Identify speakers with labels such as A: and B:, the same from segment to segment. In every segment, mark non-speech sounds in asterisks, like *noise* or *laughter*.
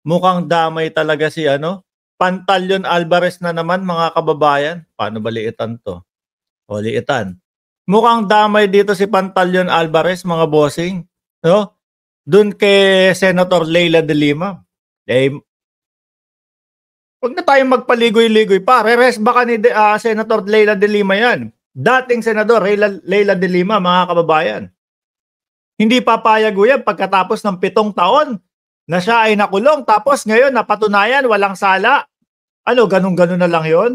A: Mukhang damay talaga si ano, Pantalyon Alvarez na naman mga kababayan. Paano ba liitan to? O liitan. Mukhang damay dito si Pantalyon Alvarez mga bossing. No? Doon kay Senator Leila de Lima. Eh, Huwag na tayong magpaligoy-ligoy pa. Reres baka ni uh, Senator Leila de Lima yan. Dating Senador Leila, Leila de Lima, mga kababayan. Hindi papayag yan pagkatapos ng pitong taon na siya ay nakulong tapos ngayon napatunayan walang sala. Ano, ganun-ganun na lang yon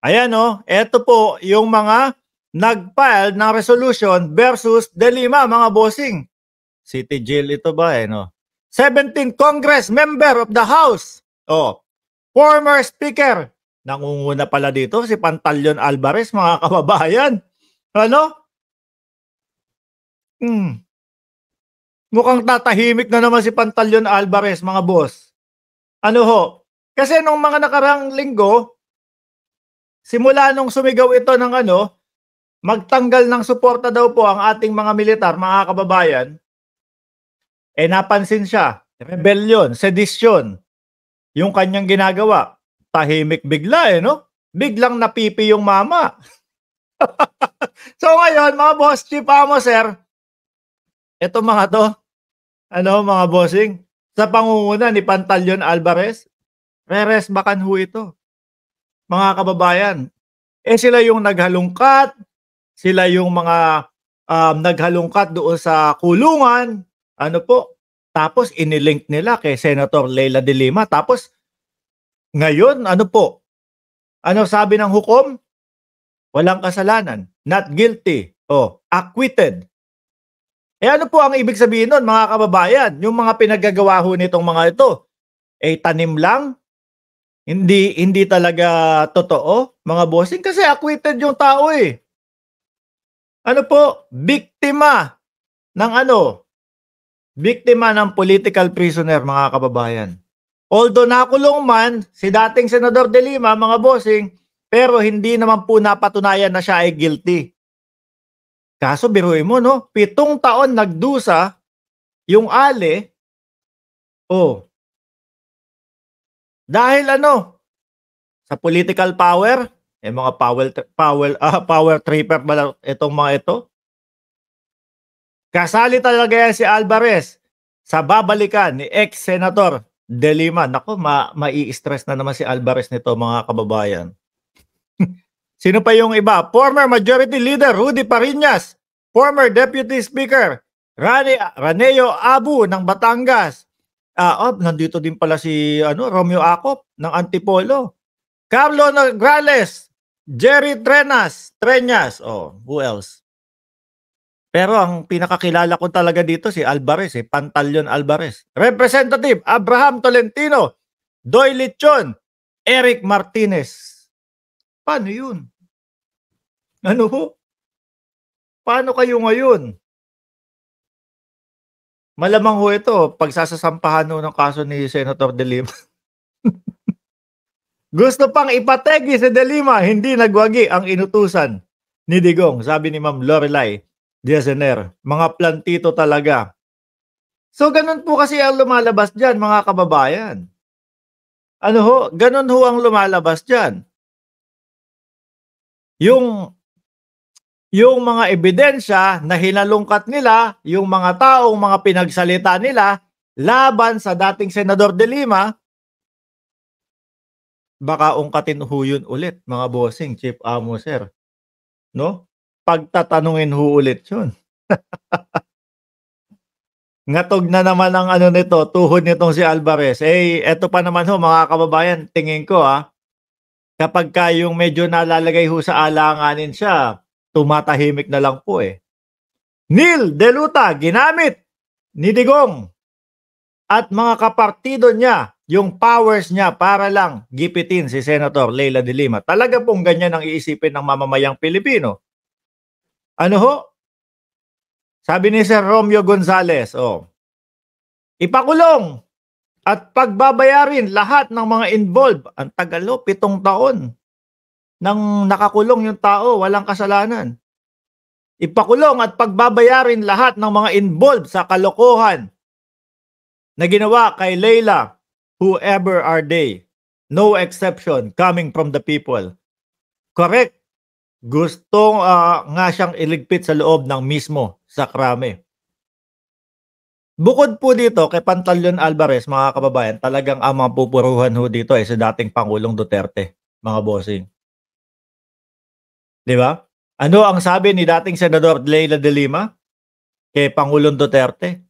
A: Ayan o, oh, eto po yung mga nag ng resolution versus De Lima, mga bossing. City jail ito ba eh, no? 17 Congress member of the House. Oh, former speaker. Nangunguna pala dito si Pantalyon Alvarez, mga kababayan. Ano? Hmm. Mukhang tatahimik na naman si Pantalyon Alvarez, mga boss. Ano ho? Kasi nung mga nakarang linggo, simula nung sumigaw ito ng ano, magtanggal ng suporta daw po ang ating mga militar, mga kababayan, eh napansin siya, rebellion, sedisyon, yung kanyang ginagawa. Tahimik bigla eh, no? Biglang napipi yung mama. *laughs* so ngayon, mga boss, Chief Amo, sir, ito mga to, ano mga bossing, sa pangunguna ni Pantalyon Alvarez, Reres Bacanhu ito. Mga kababayan, eh sila yung naghalungkat, sila yung mga um, naghalungkat doon sa kulungan, ano po, tapos inilink nila kay Senator Leila de Lima, tapos ngayon, ano po, ano sabi ng hukom? Walang kasalanan, not guilty, oh, acquitted. Eh ano po ang ibig sabihin nun mga kababayan? Yung mga pinagagawa ho nitong mga ito, eh tanim lang? Hindi, hindi talaga totoo mga bossing kasi acquitted yung tao eh. Ano po? Biktima ng ano? Biktima ng political prisoner mga kababayan. Although nakulong man si dating Senador De Lima mga bossing, pero hindi naman po napatunayan na siya ay guilty. Kaso biruin mo, no? Pitong taon nagdusa yung Ali. Oh. Dahil ano? Sa political power, eh mga power power uh, *laughs* ah, power tripper ba itong mga ito? Kasali talaga yan si Alvarez sa babalikan ni ex-senator De Lima. Nako, ma mai-stress na naman si Alvarez nito mga kababayan. Sino pa yung iba? Former Majority Leader Rudy Parinas, former Deputy Speaker Rane, Raneo Abu ng Batangas. Ah, uh, oh, nandito din pala si ano, Romeo Acop ng Antipolo. Carlo Nograles, Jerry Trenas, Trenas. Oh, who else? Pero ang pinakakilala ko talaga dito si Alvarez, eh, Pantalyon Alvarez. Representative Abraham Tolentino, Doy Lechon, Eric Martinez. Paano yun? Ano ho? Paano kayo ngayon? Malamang ho ito, pagsasasampahan ho ng kaso ni Senator De Lima. *laughs* Gusto pang ipategi si De Lima, hindi nagwagi ang inutusan ni Digong, sabi ni Ma'am Lorelai Diasener. Mga plantito talaga. So ganun po kasi ang lumalabas dyan, mga kababayan. Ano ho, ganun ho ang lumalabas dyan yung yung mga ebidensya na hinalungkat nila, yung mga taong mga pinagsalita nila laban sa dating Senador De Lima, baka ungkatin ho yun ulit, mga bossing, chief amo, sir. No? Pagtatanungin ho ulit yun. *laughs* Ngatog na naman ang ano nito, tuhod nitong si Alvarez. Eh, eto pa naman ho, mga kababayan, tingin ko ah, kapag ka yung medyo nalalagay ho sa alanganin siya, tumatahimik na lang po eh. Neil Deluta ginamit ni Digong at mga kapartido niya yung powers niya para lang gipitin si Senator Leila de Lima. Talaga pong ganyan ang iisipin ng mamamayang Pilipino. Ano ho? Sabi ni Sir Romeo Gonzales, oh, ipakulong at pagbabayarin lahat ng mga involved. Ang tagalo, pitong taon nang nakakulong yung tao, walang kasalanan. Ipakulong at pagbabayarin lahat ng mga involved sa kalokohan na ginawa kay Leila, whoever are they. No exception coming from the people. Correct. Gusto uh, ah, nga siyang iligpit sa loob ng mismo sa krame. Bukod po dito kay Pantaleon Alvarez, mga kababayan, talagang ang mga pupuruhan ho dito ay sa dating Pangulong Duterte, mga bossing. Di ba? Ano ang sabi ni dating Senador Leila de Lima kay Pangulong Duterte?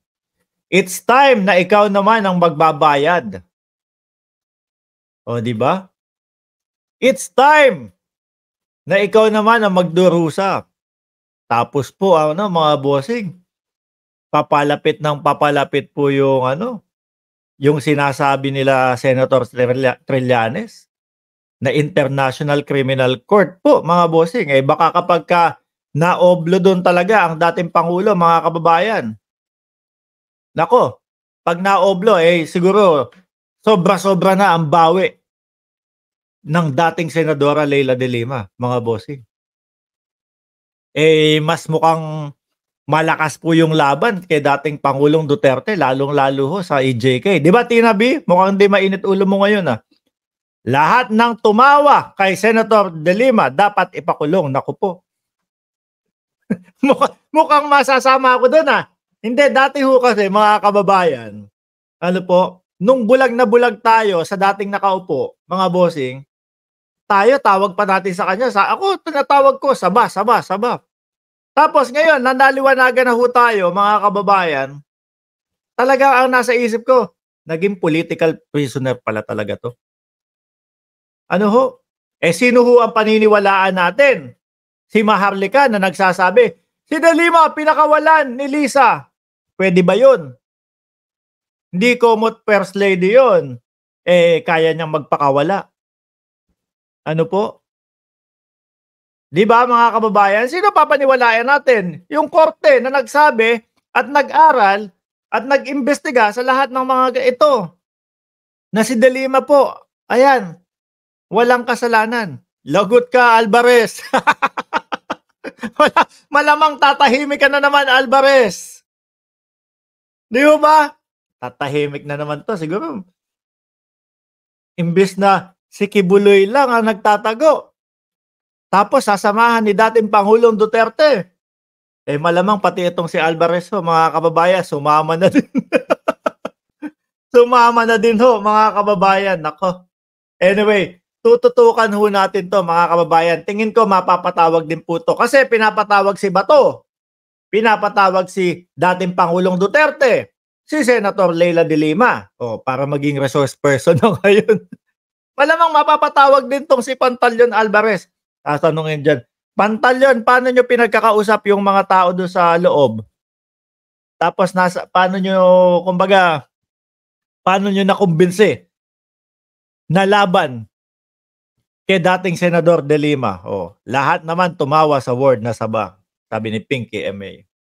A: It's time na ikaw naman ang magbabayad. O, di ba? It's time na ikaw naman ang magdurusa. Tapos po, ano, mga bossing, papalapit ng papalapit po yung ano, yung sinasabi nila Senator Trillanes na International Criminal Court po mga bossing eh baka kapag ka naoblo doon talaga ang dating pangulo mga kababayan. Nako, pag naoblo eh siguro sobra-sobra na ang bawi ng dating senadora Leila De Lima, mga bossing. Eh mas mukhang malakas po yung laban kay dating Pangulong Duterte, lalong-lalo ho sa EJK. Di ba, Tina B? Mukhang di mainit ulo mo ngayon, ah. Lahat ng tumawa kay Senator De Lima dapat ipakulong. Naku po. *laughs* mukhang masasama ako doon, ah. Hindi, dati ho kasi, mga kababayan, ano po, nung bulag na bulag tayo sa dating nakaupo, mga bossing, tayo tawag pa natin sa kanya sa ako tinatawag ko saba saba saba tapos ngayon, nandaliwanagan na ho tayo, mga kababayan. Talaga ang nasa isip ko, naging political prisoner pala talaga to. Ano ho? Eh sino ho ang paniniwalaan natin? Si Maharlika na nagsasabi, si Delima, pinakawalan ni Lisa. Pwede ba yun? Hindi ko komot first lady yun. Eh, kaya niyang magpakawala. Ano po? Di ba mga kababayan? Sino papaniwalaan natin? Yung korte na nagsabi at nag-aral at nag-imbestiga sa lahat ng mga ito na si Delima po. Ayan, walang kasalanan. Lagot ka, Alvarez. *laughs* malamang tatahimik ka na naman, Alvarez. Di ba? Tatahimik na naman to. Siguro, imbis na si Kibuloy lang ang nagtatago. Tapos sasamahan ni dating Pangulong Duterte. Eh malamang pati itong si Alvarez ho, mga kababayan, sumama na din. *laughs* sumama na din ho, mga kababayan. Nako. Anyway, tututukan ho natin to mga kababayan. Tingin ko mapapatawag din po to. Kasi pinapatawag si Bato. Pinapatawag si dating Pangulong Duterte. Si Senator Leila de Lima. O, oh, para maging resource person *laughs* ngayon. Malamang mapapatawag din tong si Pantalyon Alvarez tatanungin ah, dyan. Pantalyon, paano nyo pinagkakausap yung mga tao doon sa loob? Tapos nasa, paano nyo, kumbaga, paano nyo nakumbinse na laban kay dating Senador De Lima? Oh, lahat naman tumawa sa word na saba, sabi ni Pinky MA.